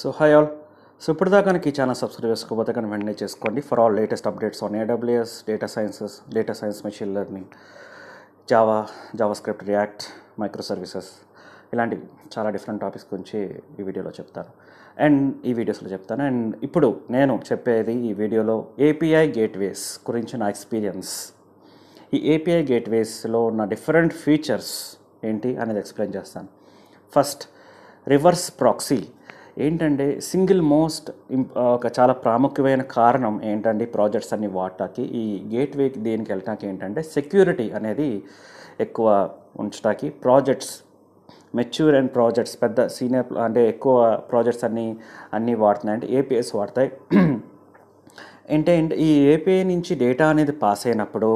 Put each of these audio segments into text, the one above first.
so high all so ఇప్పటిదాకా కనుక ఈ ఛానల్ సబ్స్క్రైబ్ చేసుకోబోతే కానీ వెంటనే చేసుకోండి for all latest updates on AWS data sciences data science machine learning Java JavaScript React micro services ఇలాంటి చాలా డిఫరెంట్ టాపిక్స్ గురించి ఈ వీడియోలో చెప్తాను అండ్ ఈ వీడియోస్లో చెప్తాను అండ్ ఇప్పుడు నేను చెప్పేది ఈ వీడియోలో ఏపీఐ గేట్వేస్ గురించి నా ఎక్స్పీరియన్స్ ఈ ఏపీఐ గేట్వేస్లో ఉన్న డిఫరెంట్ ఫీచర్స్ ఏంటి అనేది ఎక్స్ప్లెయిన్ చేస్తాను ఫస్ట్ రివర్స్ ప్రాక్సీ ఏంటంటే సింగిల్ మోస్ట్ ఒక చాలా ప్రాముఖ్యమైన కారణం ఏంటంటే ప్రాజెక్ట్స్ అన్ని వాడటానికి ఈ గేట్వే దేనికి వెళ్ళటానికి ఏంటంటే సెక్యూరిటీ అనేది ఎక్కువ ఉంచడానికి ప్రాజెక్ట్స్ మెచ్యూర్ అండ్ ప్రాజెక్ట్స్ పెద్ద సీనియర్ అంటే ఎక్కువ ప్రాజెక్ట్స్ అన్నీ అన్నీ వాడుతున్నాయి అంటే ఏపీఎస్ వాడతాయి అంటే ఈ ఏపీఐ నుంచి డేటా అనేది పాస్ అయినప్పుడు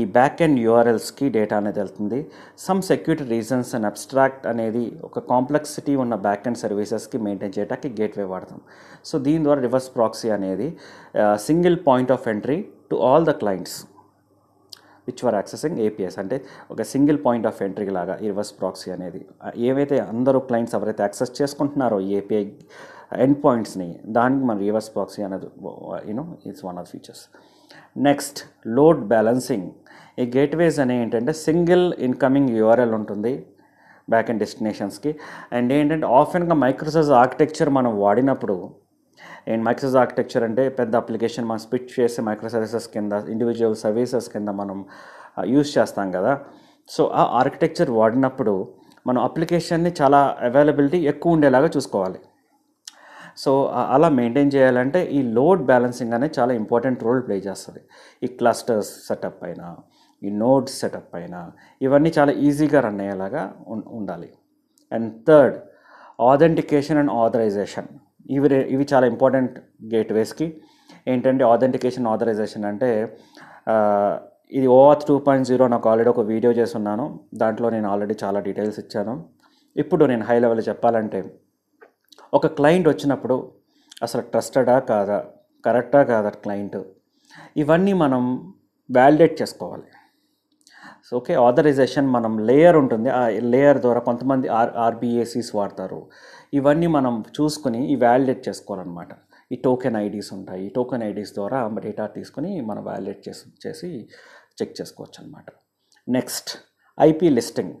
ఈ బ్యాక్ అండ్ యూఆర్ఎల్స్కి డేటా అనేది వెళ్తుంది some security reasons and abstract అనేది ఒక కాంప్లెక్సిటీ ఉన్న బ్యాక్ అండ్ సర్వీసెస్కి మెయింటైన్ చేయడానికి గేట్వే వాడతాం సో దీని ద్వారా రివర్స్ ప్రాక్సీ అనేది single point of entry to all the clients which were accessing APIs అంటే ఒక సింగిల్ పాయింట్ ఆఫ్ ఎంట్రీ లాగా ఈ రివర్స్ ప్రాక్సీ అనేది ఏవైతే అందరూ క్లయింట్స్ ఎవరైతే యాక్సెస్ చేసుకుంటున్నారో ఏపీఐ ఎండ్ పాయింట్స్ని దానికి మన రివర్స్ ప్రాక్సీ అనేది you know it's one of features next load balancing ఈ గేట్వేస్ అనే ఏంటంటే సింగిల్ ఇన్కమింగ్ యూఆర్ఎల్ ఉంటుంది బ్యాక్ అండ్ డెస్టినేషన్స్కి అండ్ ఏంటంటే ఆఫ్ అండ్గా మైక్రోసాఫ్ట్ ఆర్కిటెక్చర్ మనం వాడినప్పుడు అండ్ మైక్రోసర్వీస్ ఆర్కిటెక్చర్ అంటే పెద్ద అప్లికేషన్ మనం స్పిచ్ చేసే మైక్రో సర్వీసెస్ కింద ఇండివిజువల్ సర్వీసెస్ కింద మనం యూస్ చేస్తాం కదా సో ఆ ఆర్కిటెక్చర్ వాడినప్పుడు మనం అప్లికేషన్ని చాలా అవైలబిలిటీ ఎక్కువ ఉండేలాగా చూసుకోవాలి సో అలా మెయింటైన్ చేయాలంటే ఈ లోడ్ బ్యాలెన్సింగ్ అనేది చాలా ఇంపార్టెంట్ రోల్ ప్లే చేస్తుంది ఈ క్లస్టర్స్ సెటప్ అయినా ఈ నోడ్స్ సెటప్ అయినా ఇవన్నీ చాలా ఈజీగా రన్ అయ్యేలాగా ఉండాలి and third authentication and authorization ఇవి ఇవి చాలా ఇంపార్టెంట్ గేట్వేస్కి ఏంటంటే ఆథెంటికేషన్ ఆథరైజేషన్ అంటే ఇది ఓఆర్ టూ పాయింట్ జీరో నాకు ఆల్రెడీ ఒక వీడియో చేస్తున్నాను దాంట్లో నేను ఆల్రెడీ చాలా డీటెయిల్స్ ఇచ్చాను ఇప్పుడు నేను హై లెవెల్ చెప్పాలంటే ఒక క్లయింట్ వచ్చినప్పుడు అసలు ట్రస్టెడా కాదా కరెక్టా కాదా క్లయింట్ ఇవన్నీ మనం వ్యాలిడేట్ చేసుకోవాలి సో ఓకే ఆథరైజేషన్ మనం లేయర్ ఉంటుంది ఆ లేయర్ ద్వారా కొంతమంది ఆర్ ఆర్బిఏసీస్ వాడతారు ఇవన్నీ మనం చూసుకుని ఈ వ్యాలిడేట్ చేసుకోవాలన్నమాట ఈ టోకెన్ ఐడీస్ ఉంటాయి ఈ టోకెన్ ఐడీస్ ద్వారా డేటా తీసుకుని మనం వ్యాలిడేట్ చేసి చేసి చెక్ చేసుకోవచ్చు అనమాట నెక్స్ట్ ఐపీ లిస్టింగ్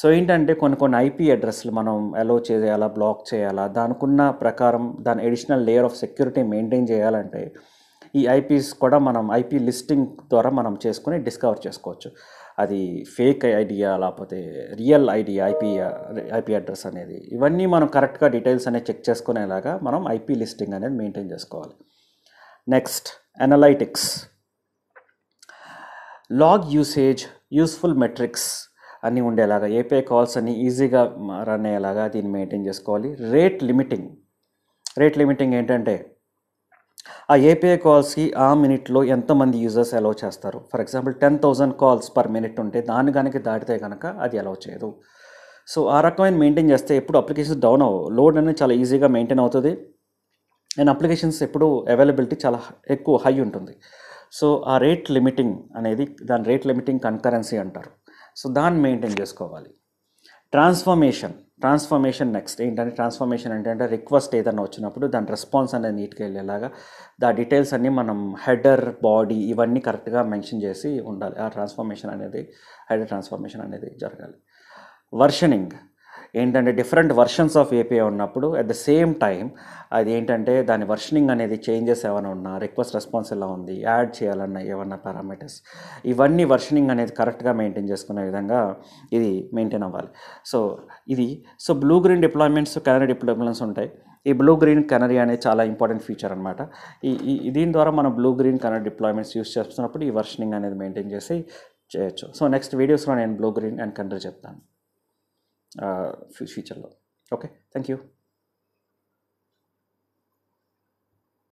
సో ఏంటంటే కొన్ని కొన్ని ఐపీ అడ్రస్లు మనం అలో చేయాలా బ్లాక్ చేయాలా దానికున్న ప్రకారం దాని additional layer of security maintain చేయాలంటే ఈ ఐపీస్ కూడా మనం ఐపీ లిస్టింగ్ ద్వారా మనం చేసుకుని డిస్కవర్ చేసుకోవచ్చు అది ఫేక్ ఐడియా లేకపోతే real idea IP IP address అనేది ఇవన్నీ మనం కరెక్ట్గా డీటెయిల్స్ అనేది చెక్ చేసుకునేలాగా మనం ఐపీ లిస్టింగ్ అనేది మెయింటైన్ చేసుకోవాలి next analytics log usage useful metrics అన్నీ ఉండేలాగా ఏపీ కాల్స్ అన్నీ ఈజీగా రన్ అయ్యేలాగా దీన్ని మెయింటైన్ చేసుకోవాలి రేట్ లిమిటింగ్ రేట్ లిమిటింగ్ ఏంటంటే ఆ ఏపీఐ కాల్స్కి ఆ మినిట్లో ఎంతమంది యూజర్స్ అలౌ చేస్తారు for example ten thousand calls per minute ఉంటే దాన్ని కనుక దాటితే కనుక అది అలౌ చేయదు సో ఆ రకమైన మెయింటైన్ చేస్తే ఎప్పుడు అప్లికేషన్స్ డౌన్ అవ్వవు లోడ్ అనేది చాలా ఈజీగా మెయింటైన్ అవుతుంది అండ్ అప్లికేషన్స్ ఎప్పుడు అవైలబిలిటీ చాలా ఎక్కువ హై ఉంటుంది సో ఆ రేట్ లిమిటింగ్ అనేది దాని రేట్ లిమిటింగ్ కన్కరెన్సీ అంటారు సో దాన్ని మెయింటైన్ చేసుకోవాలి ట్రాన్స్ఫర్మేషన్ ట్రాన్స్ఫర్మేషన్ నెక్స్ట్ ఏంటంటే ట్రాన్స్ఫర్మేషన్ అంటే అంటే రిక్వెస్ట్ ఏదైనా వచ్చినప్పుడు దాని రెస్పాన్స్ అనేది నీట్గా వెళ్ళేలాగా దా డీటెయిల్స్ అన్నీ మనం హెడర్ బాడీ ఇవన్నీ కరెక్ట్గా మెన్షన్ చేసి ఉండాలి ఆ ట్రాన్స్ఫర్మేషన్ అనేది హెడర్ ట్రాన్స్ఫర్మేషన్ అనేది జరగాలి వర్షనింగ్ ఏంటంటే డిఫరెంట్ వర్షన్స్ ఆఫ్ ఏపీఐ ఉన్నప్పుడు అట్ ద సేమ్ టైం అది ఏంటంటే దాని వర్షనింగ్ అనేది చేంజెస్ ఏమైనా ఉన్నా రిక్వెస్ట్ రెస్పాన్స్ ఎలా ఉంది యాడ్ చేయాలన్న ఏమన్నా పారామీటర్స్ ఇవన్నీ వర్షనింగ్ అనేది కరెక్ట్గా మెయింటైన్ చేసుకునే విధంగా ఇది మెయింటైన్ అవ్వాలి సో ఇది so blue green deployments canary deployments ఉంటాయి ఈ బ్లూ గ్రీన్ కెనరీ అనేది చాలా ఇంపార్టెంట్ ఫీచర్ అనమాట ఈ దీని ద్వారా మనం blue green canary deployments use చేస్తున్నప్పుడు ఈ వర్షనింగ్ అనేది మెయింటైన్ చేసి చేయొచ్చు సో నెక్స్ట్ వీడియోస్లో నేను బ్లూ గ్రీన్ అండ్ కెనరీ చెప్తాను ఫ్యూచర్లో ఓకే థ్యాంక్ యూ